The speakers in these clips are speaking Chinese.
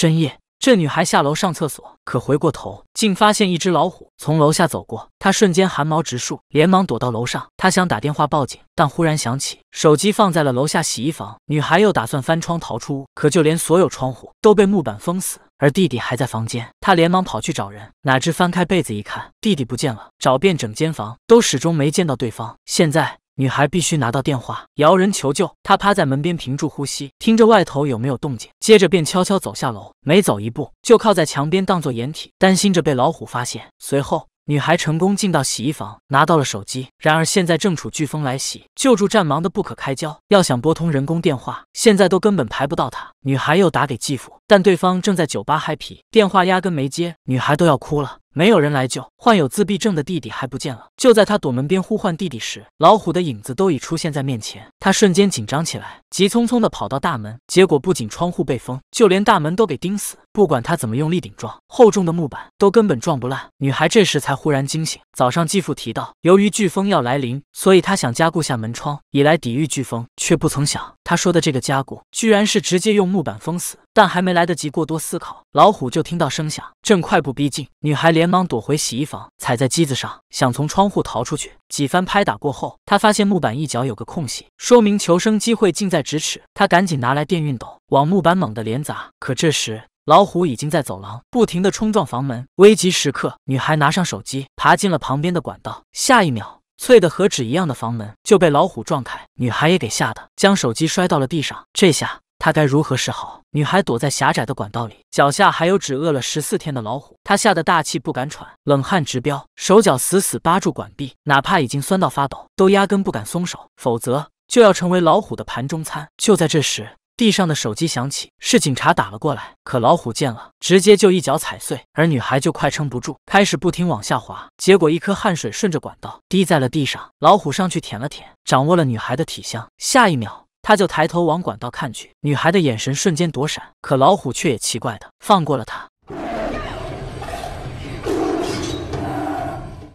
深夜，这女孩下楼上厕所，可回过头，竟发现一只老虎从楼下走过。她瞬间寒毛直竖，连忙躲到楼上。她想打电话报警，但忽然想起手机放在了楼下洗衣房。女孩又打算翻窗逃出，可就连所有窗户都被木板封死，而弟弟还在房间。她连忙跑去找人，哪知翻开被子一看，弟弟不见了。找遍整间房，都始终没见到对方。现在。女孩必须拿到电话，摇人求救。她趴在门边，屏住呼吸，听着外头有没有动静。接着便悄悄走下楼，每走一步就靠在墙边当做掩体，担心着被老虎发现。随后，女孩成功进到洗衣房，拿到了手机。然而现在正处飓风来袭，救助站忙得不可开交，要想拨通人工电话，现在都根本排不到。她女孩又打给继父，但对方正在酒吧嗨皮，电话压根没接，女孩都要哭了。没有人来救患有自闭症的弟弟，还不见了。就在他躲门边呼唤弟弟时，老虎的影子都已出现在面前。他瞬间紧张起来，急匆匆地跑到大门，结果不仅窗户被封，就连大门都给钉死。不管他怎么用力顶撞，厚重的木板都根本撞不烂。女孩这时才忽然惊醒，早上继父提到，由于飓风要来临，所以他想加固下门窗，以来抵御飓风，却不曾想他说的这个加固，居然是直接用木板封死。但还没来得及过多思考，老虎就听到声响，正快步逼近。女孩连忙躲回洗衣房，踩在机子上，想从窗户逃出去。几番拍打过后，她发现木板一角有个空隙，说明求生机会近在咫尺。她赶紧拿来电熨斗，往木板猛的连砸。可这时，老虎已经在走廊不停的冲撞房门。危急时刻，女孩拿上手机，爬进了旁边的管道。下一秒，脆的和纸一样的房门就被老虎撞开，女孩也给吓得将手机摔到了地上。这下。他该如何是好？女孩躲在狭窄的管道里，脚下还有只饿了十四天的老虎，她吓得大气不敢喘，冷汗直飙，手脚死死扒住管壁，哪怕已经酸到发抖，都压根不敢松手，否则就要成为老虎的盘中餐。就在这时，地上的手机响起，是警察打了过来。可老虎见了，直接就一脚踩碎，而女孩就快撑不住，开始不停往下滑。结果，一颗汗水顺着管道滴在了地上，老虎上去舔了舔，掌握了女孩的体香。下一秒。他就抬头往管道看去，女孩的眼神瞬间躲闪，可老虎却也奇怪的放过了他。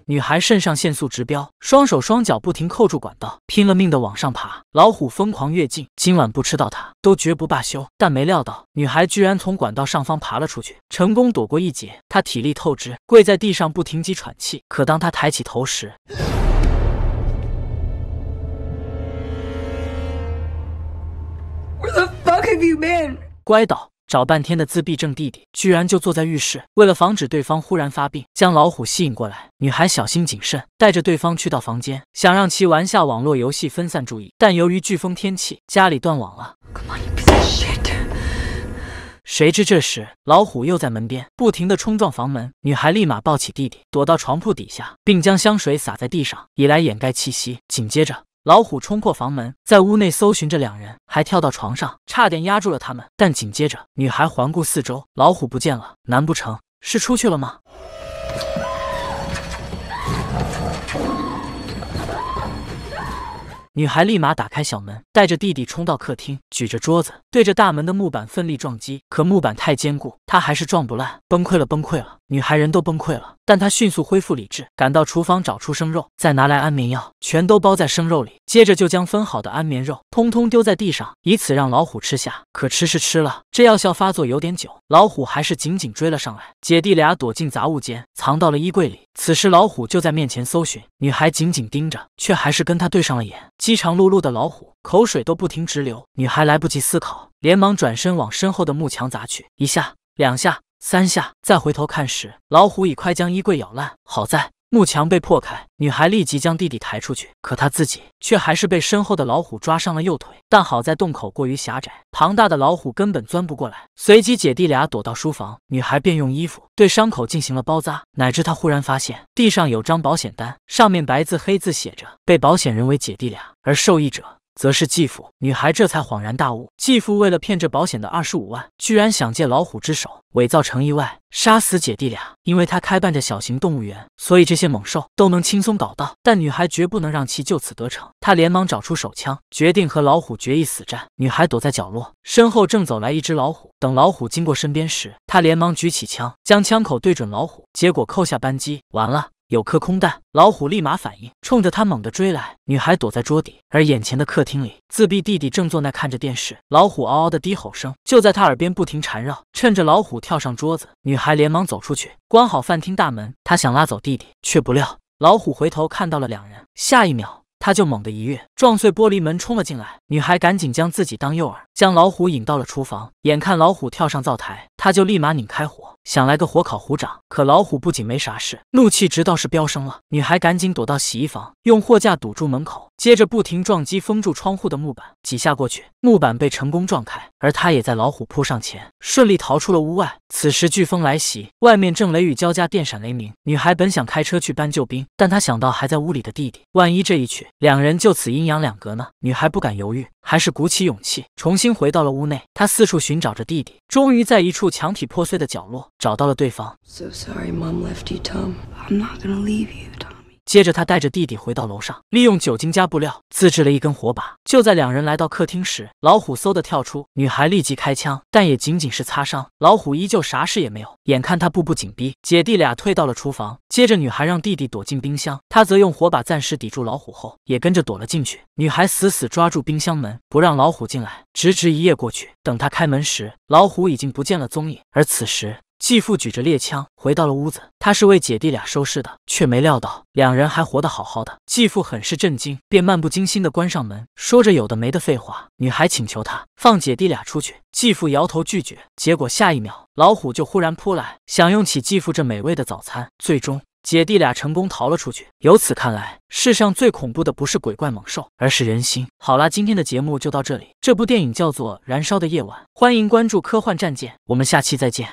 女孩肾上腺素直飙，双手双脚不停扣住管道，拼了命的往上爬。老虎疯狂跃进，今晚不吃到它都绝不罢休。但没料到，女孩居然从管道上方爬了出去，成功躲过一劫。她体力透支，跪在地上不停急喘气。可当她抬起头时，乖导，找半天的自闭症弟弟，居然就坐在浴室。为了防止对方忽然发病将老虎吸引过来，女孩小心谨慎，带着对方去到房间，想让其玩下网络游戏分散注意。但由于飓风天气，家里断网了。谁知这时老虎又在门边不停地冲撞房门，女孩立马抱起弟弟躲到床铺底下，并将香水洒在地上，以来掩盖气息。紧接着。老虎冲破房门，在屋内搜寻着两人，还跳到床上，差点压住了他们。但紧接着，女孩环顾四周，老虎不见了，难不成是出去了吗？女孩立马打开小门，带着弟弟冲到客厅，举着桌子对着大门的木板奋力撞击，可木板太坚固，她还是撞不烂，崩溃了，崩溃了。女孩人都崩溃了，但她迅速恢复理智，赶到厨房找出生肉，再拿来安眠药，全都包在生肉里，接着就将分好的安眠肉通通丢在地上，以此让老虎吃下。可吃是吃了，这药效发作有点久，老虎还是紧紧追了上来。姐弟俩躲进杂物间，藏到了衣柜里。此时老虎就在面前搜寻，女孩紧紧盯着，却还是跟他对上了眼。饥肠辘辘的老虎口水都不停直流，女孩来不及思考，连忙转身往身后的木墙砸去，一下，两下。三下，再回头看时，老虎已快将衣柜咬烂。好在幕墙被破开，女孩立即将弟弟抬出去，可她自己却还是被身后的老虎抓伤了右腿。但好在洞口过于狭窄，庞大的老虎根本钻不过来。随即姐弟俩躲到书房，女孩便用衣服对伤口进行了包扎。乃至她忽然发现地上有张保险单，上面白字黑字写着：被保险人为姐弟俩，而受益者。则是继父，女孩这才恍然大悟，继父为了骗这保险的二十五万，居然想借老虎之手，伪造成意外杀死姐弟俩。因为他开办着小型动物园，所以这些猛兽都能轻松搞到。但女孩绝不能让其就此得逞，她连忙找出手枪，决定和老虎决一死战。女孩躲在角落，身后正走来一只老虎。等老虎经过身边时，她连忙举起枪，将枪口对准老虎，结果扣下扳机，完了。有颗空弹，老虎立马反应，冲着他猛地追来。女孩躲在桌底，而眼前的客厅里，自闭弟弟正坐那看着电视。老虎嗷嗷的低吼声就在他耳边不停缠绕。趁着老虎跳上桌子，女孩连忙走出去，关好饭厅大门。她想拉走弟弟，却不料老虎回头看到了两人。下一秒，他就猛地一跃，撞碎玻璃门冲了进来。女孩赶紧将自己当诱饵，将老虎引到了厨房。眼看老虎跳上灶台，他就立马拧开火。想来个火烤虎掌，可老虎不仅没啥事，怒气值倒是飙升了。女孩赶紧躲到洗衣房，用货架堵住门口，接着不停撞击封住窗户的木板，几下过去，木板被成功撞开，而她也在老虎扑上前，顺利逃出了屋外。此时飓风来袭，外面正雷雨交加，电闪雷鸣。女孩本想开车去搬救兵，但她想到还在屋里的弟弟，万一这一去，两人就此阴阳两隔呢？女孩不敢犹豫，还是鼓起勇气重新回到了屋内。她四处寻找着弟弟，终于在一处墙体破碎的角落。找到了对方。So sorry, mom you, Tom. not gonna you, I'm Tommy. left leave 接着，他带着弟弟回到楼上，利用酒精加布料自制了一根火把。就在两人来到客厅时，老虎嗖的跳出，女孩立即开枪，但也仅仅是擦伤，老虎依旧啥事也没有。眼看他步步紧逼，姐弟俩退到了厨房。接着，女孩让弟弟躲进冰箱，她则用火把暂时抵住老虎后，也跟着躲了进去。女孩死死抓住冰箱门，不让老虎进来。直直一夜过去，等她开门时，老虎已经不见了踪影。而此时，继父举着猎枪回到了屋子，他是为姐弟俩收尸的，却没料到两人还活得好好的。继父很是震惊，便漫不经心的关上门，说着有的没的废话。女孩请求他放姐弟俩出去，继父摇头拒绝。结果下一秒，老虎就忽然扑来，想用起继父这美味的早餐。最终，姐弟俩成功逃了出去。由此看来，世上最恐怖的不是鬼怪猛兽，而是人心。好啦，今天的节目就到这里。这部电影叫做《燃烧的夜晚》，欢迎关注科幻战舰，我们下期再见。